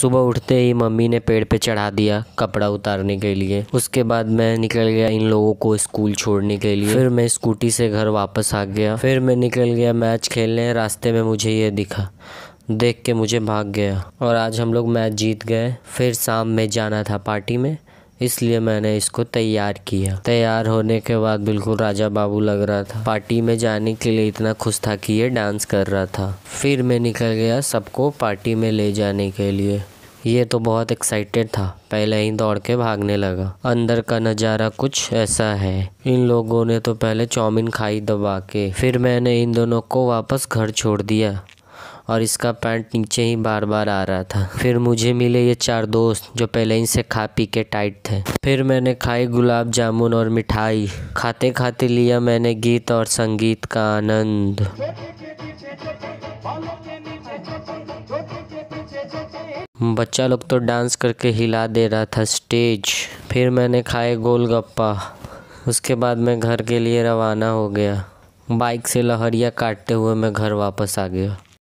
सुबह उठते ही मम्मी ने पेड़ पे चढ़ा दिया कपड़ा उतारने के लिए उसके बाद मैं निकल गया इन लोगों को स्कूल छोड़ने के लिए फिर मैं स्कूटी से घर वापस आ गया फिर मैं निकल गया मैच खेलने रास्ते में मुझे ये दिखा देख के मुझे भाग गया और आज हम लोग मैच जीत गए फिर शाम में जाना था पार्टी में इसलिए मैंने इसको तैयार किया तैयार होने के बाद बिल्कुल राजा बाबू लग रहा था पार्टी में जाने के लिए इतना खुश था कि ये डांस कर रहा था फिर मैं निकल गया सबको पार्टी में ले जाने के लिए ये तो बहुत एक्साइटेड था पहले ही दौड़ के भागने लगा अंदर का नज़ारा कुछ ऐसा है इन लोगों ने तो पहले चाउमीन खाई दबा के फिर मैंने इन दोनों को वापस घर छोड़ दिया और इसका पैंट नीचे ही बार बार आ रहा था फिर मुझे मिले ये चार दोस्त जो पहले ही से खा पी के टाइट थे फिर मैंने खाई गुलाब जामुन और मिठाई खाते खाते लिया मैंने गीत और संगीत का आनंद बच्चा लोग तो डांस करके हिला दे रहा था स्टेज फिर मैंने खाए गोलगप्पा उसके बाद मैं घर के लिए रवाना हो गया बाइक से लहरिया काटते हुए मैं घर वापस आ गया